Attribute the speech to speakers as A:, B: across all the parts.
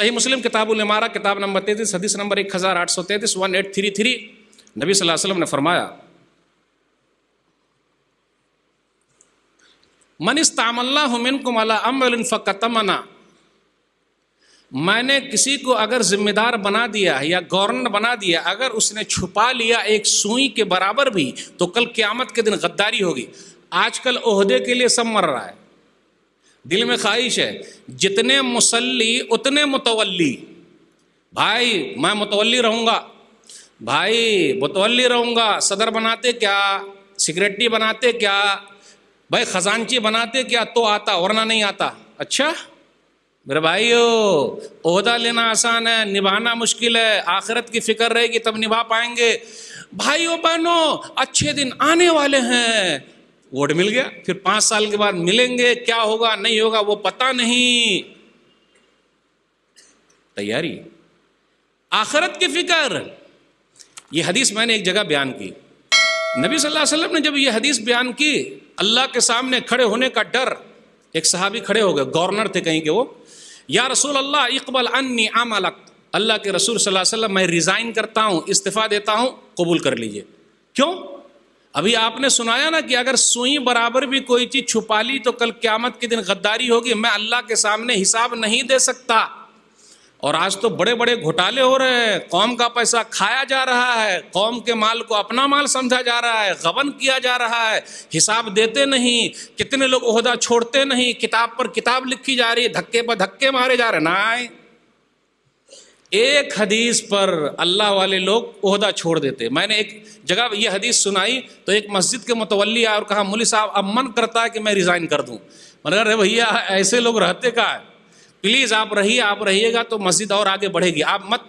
A: सही मुस्लिम किताबुल इमारा किताब नंबर तैतीस हदीस नंबर एक हज़ार आठ सौ तैतीस वन एट थ्री थ्री नबी सल्लल्लाहु अलैहि वसल्लम ने फरमाया मन इस्तामल्लामिनकुम अला अमल फ़कतमना मैंने किसी को अगर जिम्मेदार बना दिया या गवर्नर बना दिया अगर उसने छुपा लिया एक सुई के बराबर भी तो कल क़्यामत के दिन गद्दारी होगी आजकल ओहदे के लिए सब मर रहा है दिल में ख्वाहिश है जितने मुसल्ली उतने मुतवली भाई मैं मुतवली रहूँगा भाई मुतवली रहूँगा सदर बनाते क्या सिक्रेटरी बनाते क्या भाई खजानची बनाते क्या तो आता वरना नहीं आता अच्छा मेरे भाइयों ओहदा लेना आसान है निभाना मुश्किल है आखिरत की फिक्र रहेगी तब निभा पाएंगे भाइयों बहनों अच्छे दिन आने वाले हैं वोट मिल गया फिर पांच साल के बाद मिलेंगे क्या होगा नहीं होगा वो पता नहीं तैयारी आखरत की फिक्र ये हदीस मैंने एक जगह बयान की नबी सल्लल्लाहु अलैहि वसल्लम ने जब ये हदीस बयान की अल्लाह के सामने खड़े होने का डर एक सहाबी खड़े हो गए गवर्नर थे कहीं के वो या रसूल अल्लाह इकबल अन्नी आमलक अल्लाह के रसूल सल्लल्लाहु अलैहि वसल्लम मैं रिज़ाइन करता हूँ इस्तीफ़ा देता हूँ कबूल कर लीजिए क्यों अभी आपने सुनाया ना कि अगर सुई बराबर भी कोई चीज छुपा ली तो कल क्यामत के दिन गद्दारी होगी मैं अल्लाह के सामने हिसाब नहीं दे सकता और आज तो बड़े बड़े घोटाले हो रहे हैं कौम का पैसा खाया जा रहा है कौम के माल को अपना माल समझा जा रहा है गबन किया जा रहा है हिसाब देते नहीं कितने लोग अहदा छोड़ते नहीं किताब पर किताब लिखी जा रही है धक्के पर धक्के मारे जा रहे ना एक हदीस पर अल्लाह वाले लोग उहदा छोड़ देते मैंने एक जगह ये हदीस सुनाई तो एक मस्जिद के मुतवली आया और कहा मुली साहब अब मन करता है कि मैं रिज़ाइन कर दूँ मैंने अरे भैया ऐसे लोग रहते का है प्लीज़ आप रहिए आप रहिएगा तो मस्जिद और आगे बढ़ेगी आप मत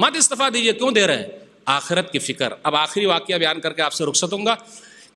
A: मत इस्तीफ़ा दीजिए क्यों दे रहे हैं आखिरत की फ़िक्र अब आखिरी वाक्य बयान करके आपसे रुख्सत हूँगा